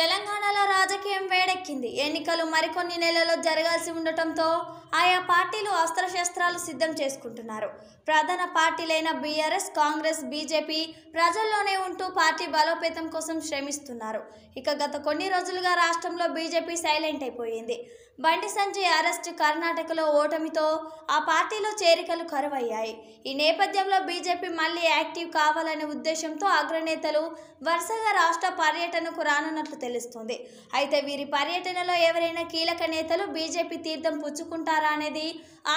తెలంగాణలో రా రాజకీయం వేడెక్కింది ఎన్నికలు మరికొన్ని నెలల్లో జరగాల్సి ఉండటంతో ఆయా పార్టీలు అస్త్రశస్త్రాలు సిద్ధం చేసుకుంటున్నారు ప్రధాన పార్టీలైన బీఆర్ఎస్ కాంగ్రెస్ బీజేపీ ప్రజల్లోనే ఉంటూ పార్టీ బలోపేతం కోసం శ్రమిస్తున్నారు ఇక గత కొన్ని రోజులుగా రాష్ట్రంలో బీజేపీ సైలెంట్ అయిపోయింది బండి సంజయ్ అరెస్టు కర్ణాటకలో ఓటమితో ఆ పార్టీలో చేరికలు కరువయ్యాయి ఈ నేపథ్యంలో బీజేపీ మళ్ళీ యాక్టివ్ కావాలనే ఉద్దేశంతో అగ్రనేతలు వరుసగా రాష్ట్ర పర్యటనకు రానున్నట్లు తెలుస్తుంది అయితే వీరి పర్యటనలో ఎవరైనా కీలక నేతలు బీజేపీ తీర్థం పుచ్చుకుంటారా అనేది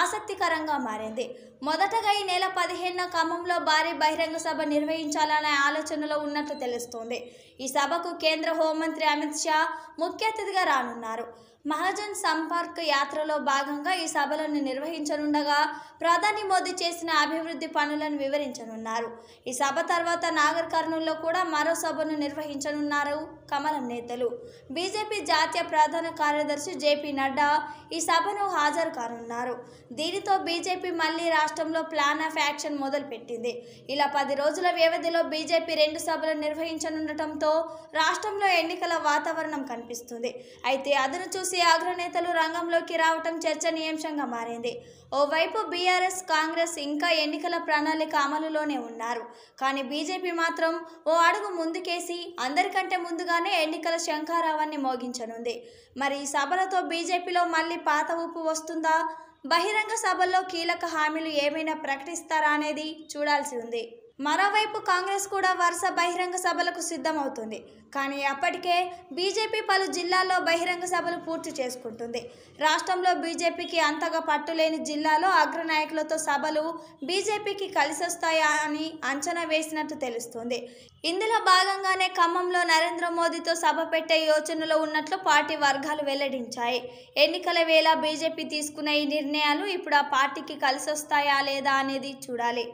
ఆసక్తికరంగా మారింది మొదటగా ఈ నెల పదిహేను ఖమ్మంలో భారీ బహిరంగ సభ నిర్వహించాలనే ఆలోచనలో ఉన్నట్లు తెలుస్తోంది ఈ సభకు కేంద్ర హోంమంత్రి అమిత్ షా ముఖ్య అతిథిగా రానున్నారు మహాజన్ సంపర్క్ యాత్రలో భాగంగా ఈ సభలను నిర్వహించనుండగా ప్రధాని మోదీ చేసిన అభివృద్ధి పనులను వివరించనున్నారు ఈ సభ తర్వాత నాగర్ కర్నూల్లో కూడా మరో సభను నిర్వహించనున్నారు కమలం నేతలు బీజేపీ జాతీయ ప్రధాన కార్యదర్శి జేపీ నడ్డా ఈ సభను హాజరు కానున్నారు దీనితో బీజేపీ మళ్లీ రాష్ట్రంలో ప్లాన్ ఆఫ్ యాక్షన్ మొదలుపెట్టింది ఇలా పది రోజుల వ్యవధిలో బీజేపీ రెండు సభలు నిర్వహించనుండటంతో రాష్ట్రంలో ఎన్నికల వాతావరణం కనిపిస్తుంది అయితే అదను చూసి చూసి అగ్రనేతలు రంగంలోకి రావటం చర్చనీయాంశంగా మారింది ఓవైపు బీఆర్ఎస్ కాంగ్రెస్ ఇంకా ఎన్నికల ప్రణాళిక అమలులోనే ఉన్నారు కానీ బీజేపీ మాత్రం ఓ అడుగు ముందుకేసి అందరికంటే ముందుగానే ఎన్నికల శంఖారావాన్ని మోగించనుంది మరి ఈ సభలతో బీజేపీలో మళ్ళీ పాత ఊపు వస్తుందా బహిరంగ సభల్లో కీలక హామీలు ఏమైనా ప్రకటిస్తారా అనేది చూడాల్సి ఉంది మరోవైపు కాంగ్రెస్ కూడా వరుస బహిరంగ సభలకు సిద్ధమవుతుంది కానీ అప్పటికే బీజేపీ పలు జిల్లాల్లో బహిరంగ సభలు పూర్తి చేసుకుంటుంది రాష్ట్రంలో బీజేపీకి అంతగా పట్టులేని జిల్లాలో అగ్రనాయకులతో సభలు బీజేపీకి కలిసొస్తాయా అని అంచనా వేసినట్టు తెలుస్తుంది ఇందులో భాగంగానే ఖమ్మంలో నరేంద్ర మోదీతో సభ పెట్టే యోచనలో ఉన్నట్లు పార్టీ వర్గాలు వెల్లడించాయి ఎన్నికల వేళ బీజేపీ తీసుకునే ఈ నిర్ణయాలు ఇప్పుడు ఆ పార్టీకి కలిసొస్తాయా లేదా అనేది చూడాలి